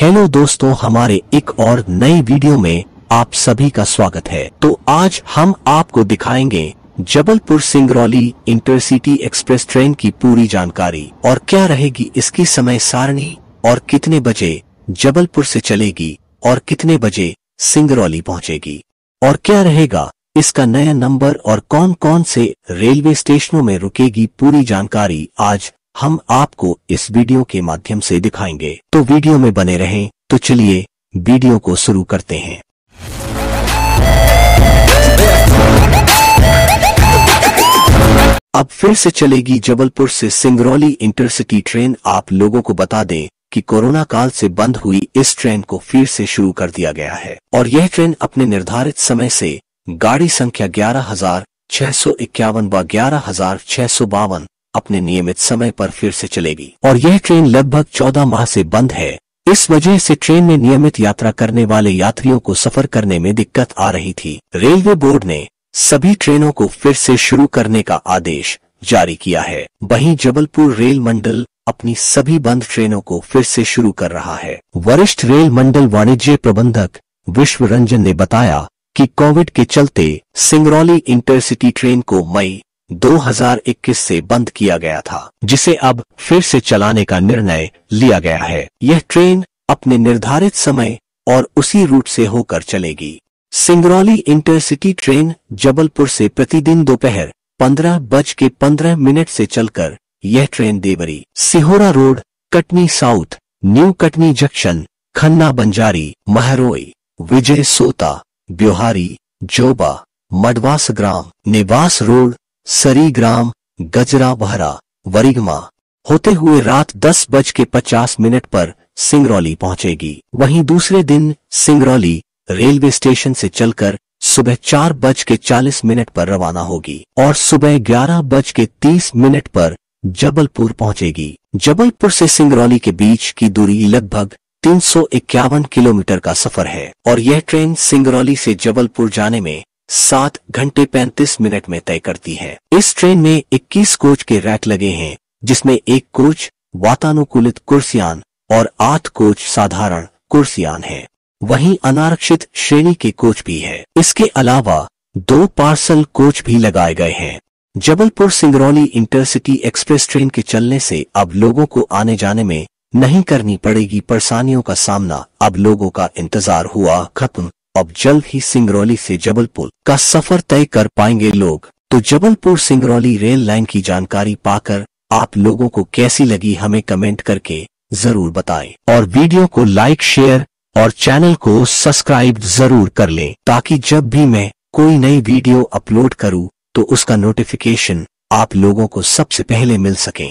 hello दोस्तों हमारे एक और नई वीडियो में आप सभी का स्वागत है तो आज हम आपको दिखाएंगे Jabalpur Singrauli intercity express train की पूरी जानकारी और क्या रहेगी इसकी समय सारणी और कितने बजे जबलपुर से चलेगी और कितने बजे सिंगरौली पहुंचेगी और क्या रहेगा इसका नया नंबर और कौन कौन से रेलवे स्टेशनों में रुकेगी पूरी जानकारी आज हम आपको इस वीडियो के माध्यम से दिखाएंगे तो वीडियो में बने रहें तो चलिए वीडियो को शुरू करते हैं अब फिर से चलेगी जबलपुर से सिंगरौली इंटरसिटी ट्रेन आप लोगों को बता दें कि कोरोना काल से बंद हुई इस ट्रेन को फिर से शुरू कर दिया गया है और यह ट्रेन अपने निर्धारित समय से गाड़ी संख्या ग्यारह हजार छह सौ इक्यावन व ग्यारह हजार छह सौ बावन अपने नियमित समय पर फिर से चलेगी और यह ट्रेन लगभग चौदह माह से बंद है इस वजह से ट्रेन में नियमित यात्रा करने वाले यात्रियों को सफर करने में दिक्कत आ रही थी रेलवे बोर्ड ने सभी ट्रेनों को फिर से शुरू करने का आदेश जारी किया है वहीं जबलपुर रेल मंडल अपनी सभी बंद ट्रेनों को फिर से शुरू कर रहा है वरिष्ठ रेल मंडल वाणिज्य प्रबंधक विश्व रंजन ने बताया कि कोविड के चलते सिंगरौली इंटरसिटी ट्रेन को मई 2021 से बंद किया गया था जिसे अब फिर से चलाने का निर्णय लिया गया है यह ट्रेन अपने निर्धारित समय और उसी रूट से होकर चलेगी सिंगरौली इंटरसिटी ट्रेन जबलपुर से प्रतिदिन दोपहर पंद्रह बज के पंद्रह मिनट से चलकर यह train Deori Sihora road Katni south new Katni junction Khanna Banjari Mahroi Vijay Sota Beohari Joba मडवास ग्राम निवास रोड सरीग्राम गजरा बहरा वरिगमा होते हुए रात दस बज के पचास मिनट पर सिंगरौली पहुंचेगी वहीं दूसरे दिन सिंगरौली रेलवे स्टेशन से चलकर सुबह चार बज के चालीस मिनट पर रवाना होगी और सुबह ग्यारह बज के तीस मिनट पर जबलपुर पहुंचेगी जबलपुर से सिंगरौली के बीच की दूरी लगभग तीन किलोमीटर का सफर है और यह ट्रेन सिंगरौली से जबलपुर जाने में सात घंटे पैंतीस मिनट में तय करती है इस ट्रेन में इक्कीस कोच के रैक लगे हैं जिसमें एक कोच वातानुकूलित कुर्सियान और आठ कोच साधारण कुर्सियान है वहीं अनारक्षित श्रेणी के कोच भी है इसके अलावा दो पार्सल कोच भी लगाए गए हैं Jabalpur Singrauli intercity express train के चलने से अब लोगों को आने जाने में नहीं करनी पड़ेगी परेशानियों का सामना अब लोगों का इंतजार हुआ खत्म अब जल्द ही सिंगरौली से जबलपुर का सफर तय कर पाएंगे लोग तो जबलपुर सिंगरौली रेल लाइन की जानकारी पाकर आप लोगों को कैसी लगी हमें कमेंट करके जरूर बताएं और वीडियो को लाइक शेयर और चैनल को सब्सक्राइब जरूर कर लें ताकि जब भी मैं कोई नई वीडियो अपलोड करूं तो उसका नोटिफिकेशन आप लोगों को सबसे पहले मिल सके